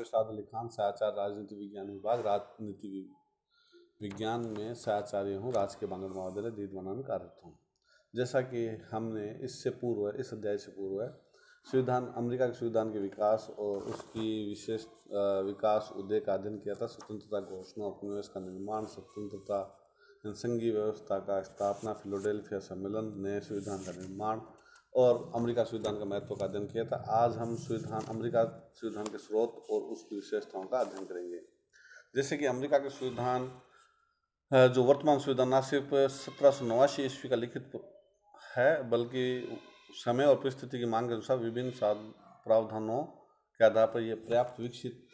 प्रसाद अली खान सहाचार राजनीति विज्ञान विभाग राजनीति विज्ञान में सहाचार्य हूँ राजकीय बांगड़ महाविद्यालय दीद बनान कार्यरत हूँ जैसा कि हमने इससे पूर्व इस अध्याय से पूर्व संविधान अमेरिका के संविधान के विकास और उसकी विशेष विकास उदय का अध्ययन किया था स्वतंत्रता घोषणा उपनिवेश का निर्माण स्वतंत्रता जनसंघीय व्यवस्था का स्थापना फिलोडेल्फिया सम्मेलन नए संविधान का निर्माण और अमेरिका संविधान का महत्व का अध्ययन किया था आज हम संविधान अमेरिका संविधान के स्रोत और उसकी विशेषताओं का अध्ययन करेंगे जैसे कि अमेरिका के संविधान जो वर्तमान संविधान ना सिर्फ सत्रह सौ नवासी ईस्वी का लिखित है बल्कि समय और परिस्थिति की मांग के अनुसार विभिन्न प्रावधानों के आधार पर यह पर्याप्त विकसित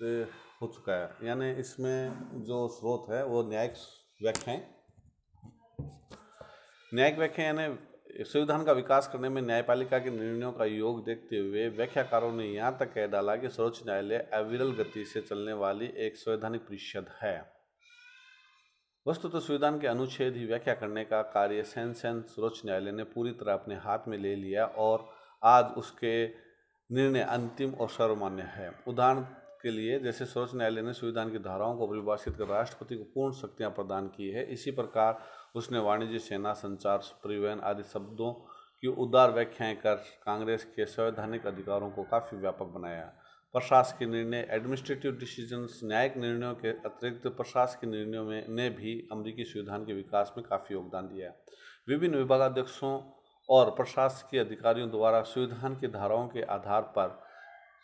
हो चुका है यानी इसमें जो स्रोत है वो न्यायिक व्याख्याएं न्यायिक व्याख्या यानी संविधान का विकास करने में न्यायपालिका के निर्णयों का योग देखते हुए व्याख्याकारों ने यहाँ तक कह डाला कि सर्वोच्च न्यायालय अविरल गति से चलने वाली एक संवैधानिक परिषद है वस्तु तो संविधान के अनुच्छेद ही व्याख्या करने का कार्य सैन सैन सर्वोच्च न्यायालय ने पूरी तरह अपने हाथ में ले लिया और आज उसके निर्णय अंतिम और सर्वमान्य है उदाहरण के लिए जैसे सर्वोच्च न्यायालय ने संविधान की धाराओं को परिभाषित कर राष्ट्रपति को पूर्ण शक्तियां प्रदान की है इसी प्रकार उसने वाणिज्य सेना संचार परिवहन आदि शब्दों की उदार व्याख्याएं कर कांग्रेस के संवैधानिक अधिकारों को काफ़ी व्यापक बनाया प्रशासकीय निर्णय एडमिनिस्ट्रेटिव डिसीजंस न्यायिक निर्णयों के अतिरिक्त प्रशासकीय निर्णयों में ने भी अमरीकी संविधान के विकास में काफ़ी योगदान दिया विभिन्न विभागाध्यक्षों और प्रशासकीय अधिकारियों द्वारा संविधान की धाराओं के आधार पर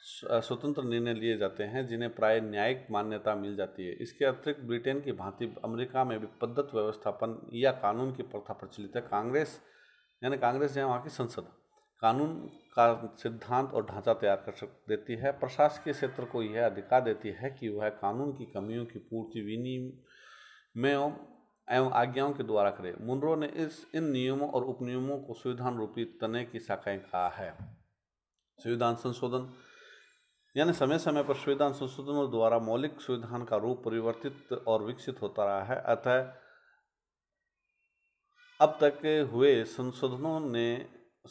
स्वतंत्र निर्णय लिए जाते हैं जिन्हें प्राय न्यायिक मान्यता मिल जाती है इसके अतिरिक्त ब्रिटेन की भांति अमेरिका में भी पद्धत व्यवस्थापन या कानून की प्रथा प्रचलित है कांग्रेस यानी कांग्रेस जहाँ वहाँ की संसद कानून का सिद्धांत और ढांचा तैयार कर सक देती है प्रशासकीय क्षेत्र को यह अधिकार देती है कि वह कानून की कमियों की पूर्ति विनिमय एवं आज्ञाओं के द्वारा करे मुनरो ने इस इन नियमों और उपनियमों को संविधान रूपी तने की शाखाएं कहा है संविधान संशोधन यानी समय समय पर संविधान संशोधनों द्वारा मौलिक संविधान का रूप परिवर्तित और विकसित होता रहा है अतः अब तक हुए संशोधनों ने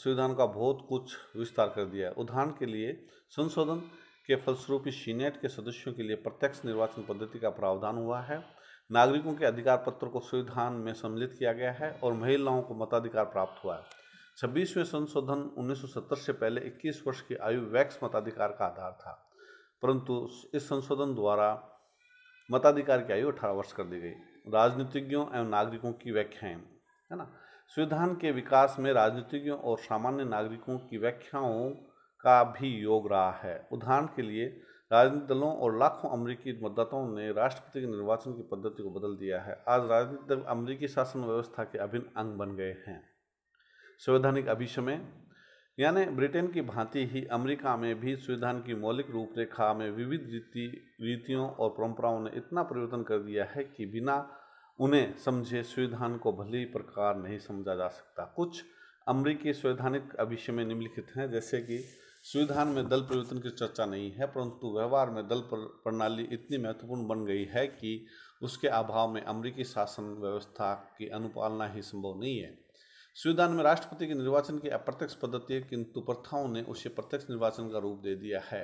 संविधान का बहुत कुछ विस्तार कर दिया है उदाहरण के लिए संशोधन के फलस्वरूप सीनेट के सदस्यों के लिए प्रत्यक्ष निर्वाचन पद्धति का प्रावधान हुआ है नागरिकों के अधिकार पत्र को संविधान में सम्मिलित किया गया है और महिलाओं को मताधिकार प्राप्त हुआ है छब्बीसवें संशोधन 1970 से पहले 21 वर्ष की आयु वैक्स मताधिकार का आधार था परंतु इस संशोधन द्वारा मताधिकार की आयु 18 वर्ष कर दी गई राजनीतिज्ञों एवं नागरिकों की व्याख्याएं है ना संविधान के विकास में राजनीतिज्ञों और सामान्य नागरिकों की व्याख्याओं का भी योग रहा है उदाहरण के लिए राजनीतिक दलों और लाखों अमरीकी मतदाताओं ने राष्ट्रपति के निर्वाचन की पद्धति को बदल दिया है आज राजनीतिक दल अमरीकी शासन व्यवस्था के अभिन्न अंग बन गए हैं संवैधानिक में यानी ब्रिटेन की भांति ही अमेरिका में भी संविधान की मौलिक रूपरेखा में विविध रीति रीतियों और परंपराओं ने इतना परिवर्तन कर दिया है कि बिना उन्हें समझे संविधान को भले प्रकार नहीं समझा जा सकता कुछ अमरीकी संवैधानिक अभिषय में निम्नलिखित हैं जैसे कि संविधान में दल परिवर्तन की चर्चा नहीं है परंतु व्यवहार में दल प्रणाली इतनी महत्वपूर्ण बन गई है कि उसके अभाव में अमरीकी शासन व्यवस्था की अनुपालना ही संभव नहीं है संविधान में राष्ट्रपति के निर्वाचन की अप्रत्यक्ष पद्धति है किंतु प्रथाओं ने उसे प्रत्यक्ष निर्वाचन का रूप दे दिया है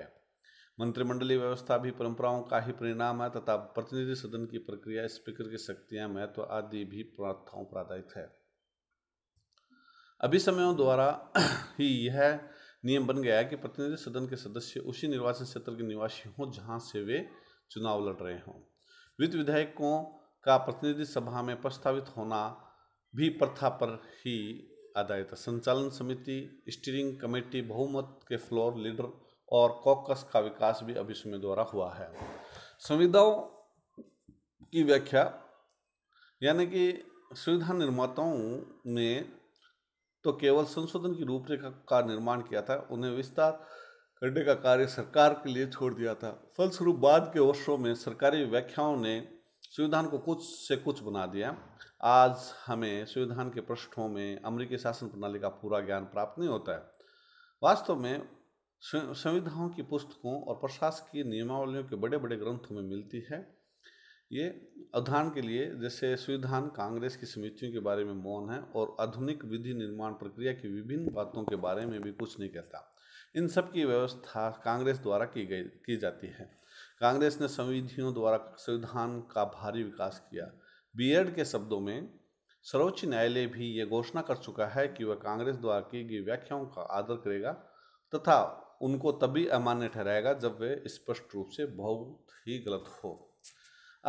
मंत्रिमंडलीय व्यवस्था भी परंपराओं का ही परिणाम है तथा प्रतिनिधि सदन की प्रक्रिया स्पीकर की शक्तियां महत्व आदि भी प्रथाओं पर आधारित है अभी समयों द्वारा ही यह नियम बन गया है कि प्रतिनिधि सदन के सदस्य उसी निर्वाचन क्षेत्र के निवासी हों जहां से वे चुनाव लड़ रहे हों वित्त विधेयकों का प्रतिनिधि सभा में प्रस्तावित होना भी प्रथा पर ही आधारित है संचालन समिति स्टीयरिंग कमेटी बहुमत के फ्लोर लीडर और कॉकस का विकास भी अभी समय द्वारा हुआ है संविधाओं की व्याख्या यानी कि सुविधा निर्माताओं ने तो केवल संशोधन की रूपरेखा का निर्माण किया था उन्हें विस्तार करने का कार्य सरकार के लिए छोड़ दिया था फलस्वरूप बाद के वर्षों में सरकारी व्याख्याओं ने संविधान को कुछ से कुछ बना दिया आज हमें संविधान के पृष्ठों में अमरीकी शासन प्रणाली का पूरा ज्ञान प्राप्त नहीं होता है वास्तव में संविधाओं की पुस्तकों और प्रशासकीय नियमावलियों के बड़े बड़े ग्रंथों में मिलती है ये उदाहरण के लिए जैसे संविधान कांग्रेस की समितियों के बारे में मौन है और आधुनिक विधि निर्माण प्रक्रिया की विभिन्न बातों के बारे में भी कुछ नहीं कहता इन सब की व्यवस्था कांग्रेस द्वारा की गई की जाती है कांग्रेस ने संविधियों द्वारा संविधान का भारी विकास किया बियर्ड के शब्दों में सर्वोच्च न्यायालय भी ये घोषणा कर चुका है कि वह कांग्रेस द्वारा की गई व्याख्याओं का आदर करेगा तथा उनको तभी अमान्य ठहराएगा जब वे स्पष्ट रूप से बहुत ही गलत हो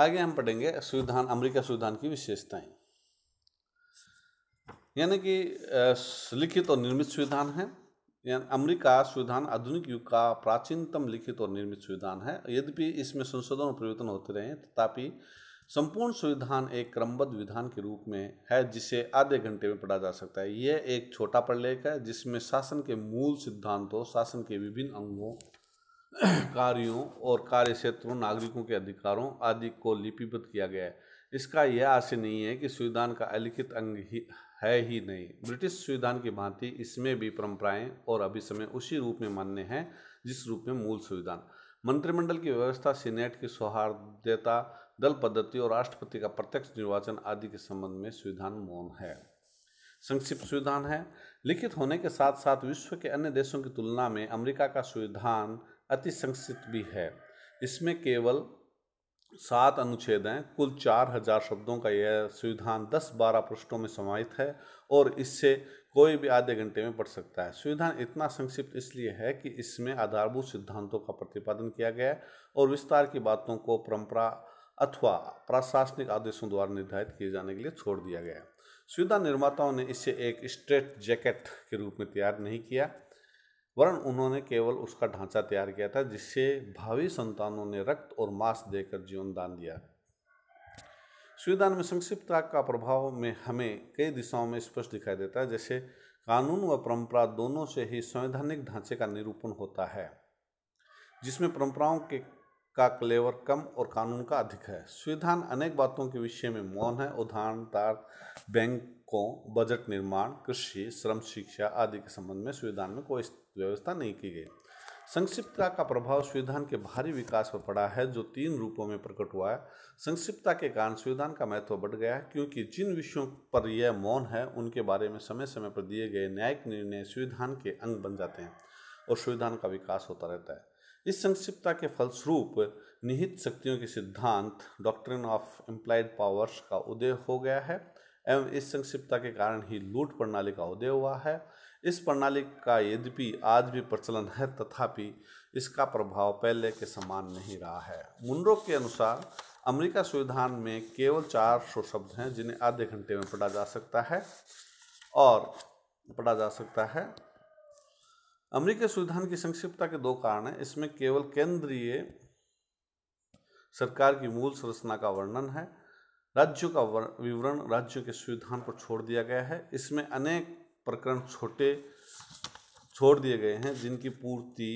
आगे हम पढ़ेंगे संविधान अमेरिका संविधान की विशेषताएं यानी कि लिखित और निर्मित संविधान है यानी अमेरिका संविधान आधुनिक युग का प्राचीनतम लिखित और निर्मित संविधान है यद्यपि इसमें संशोधन और परिवर्तन होते रहे तथापि संपूर्ण संविधान एक क्रमबद्ध विधान के रूप में है जिसे आधे घंटे में पढ़ा जा सकता है यह एक छोटा प्रलेख है जिसमें शासन के मूल सिद्धांतों शासन के विभिन्न अंगों कार्यों और कार्य क्षेत्रों नागरिकों के अधिकारों आदि को लिपिबद्ध किया गया है इसका यह आशय नहीं है कि संविधान का अलिखित अंग ही है ही नहीं ब्रिटिश संविधान की भांति इसमें भी परंपराएं और अभिसमय उसी रूप में मान्य हैं जिस रूप में मूल संविधान मंत्रिमंडल की व्यवस्था सीनेट की सौहार्दता दल पद्धति और राष्ट्रपति का प्रत्यक्ष निर्वाचन आदि के संबंध में संविधान मौन है संक्षिप्त संविधान है लिखित होने के साथ साथ विश्व के अन्य देशों की तुलना में अमेरिका का संविधान अति संक्षिप्त भी है इसमें केवल सात अनुच्छेद हैं कुल चार हजार शब्दों का यह संविधान दस बारह पृष्ठों में समाहित है और इससे कोई भी आधे घंटे में पढ़ सकता है संविधान इतना संक्षिप्त इसलिए है कि इसमें आधारभूत सिद्धांतों का प्रतिपादन किया गया है और विस्तार की बातों को परंपरा अथवा प्रशासनिक आदेशों द्वारा निर्धारित किए जाने के लिए छोड़ दिया गया है संविधान निर्माताओं ने इसे एक स्ट्रेट जैकेट के रूप में तैयार नहीं किया वरन उन्होंने केवल उसका ढांचा तैयार किया था जिससे भावी संतानों ने रक्त और मांस देकर जीवन दान दिया संविधान में संक्षिप्त का प्रभाव में हमें कई दिशाओं में स्पष्ट दिखाई देता है जैसे कानून व परंपरा दोनों से ही संवैधानिक ढांचे का निरूपण होता है जिसमें परंपराओं के का क्लेवर कम और कानून का अधिक है संविधान अनेक बातों के विषय में मौन है उदाहरणतार बैंकों बजट निर्माण कृषि श्रम शिक्षा आदि के संबंध में संविधान में कोई व्यवस्था नहीं की गई संक्षिप्तता का प्रभाव संविधान के भारी विकास पर पड़ा है जो तीन रूपों में प्रकट हुआ है संक्षिप्तता के कारण संविधान का महत्व बढ़ गया है क्योंकि जिन विषयों पर यह मौन है उनके बारे में समय समय पर दिए गए न्यायिक निर्णय संविधान के अंग बन जाते हैं और संविधान का विकास होता रहता है इस संक्षिप्तता के फलस्वरूप निहित शक्तियों के सिद्धांत डॉक्ट्रिन ऑफ एम्प्लाइड पावर्स का उदय हो गया है एवं इस संक्षिप्तता के कारण ही लूट प्रणाली का उदय हुआ है इस प्रणाली का यद्यपि आज भी प्रचलन है तथापि इसका प्रभाव पहले के समान नहीं रहा है मुंडो के अनुसार अमेरिका संविधान में केवल 400 शब्द हैं जिन्हें आधे घंटे में पढ़ा जा सकता है और पढ़ा जा सकता है अमेरिकी संविधान की संक्षिप्तता के दो कारण हैं इसमें केवल केंद्रीय सरकार की मूल संरचना का वर्णन है राज्यों का विवरण राज्यों के संविधान पर छोड़ दिया गया है इसमें अनेक प्रकरण छोटे छोड़ दिए गए हैं जिनकी पूर्ति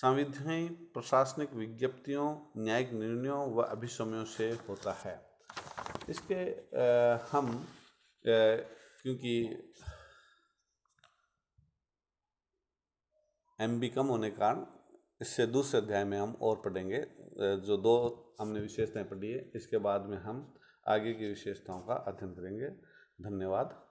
संविधान प्रशासनिक विज्ञप्तियों न्यायिक निर्णयों व अभिसमयों से होता है इसके आ, हम आ, क्योंकि एम बी कम होने के कारण इससे दूसरे अध्याय में हम और पढ़ेंगे जो दो हमने विशेषताएं पढ़ी है इसके बाद में हम आगे की विशेषताओं का अध्ययन करेंगे धन्यवाद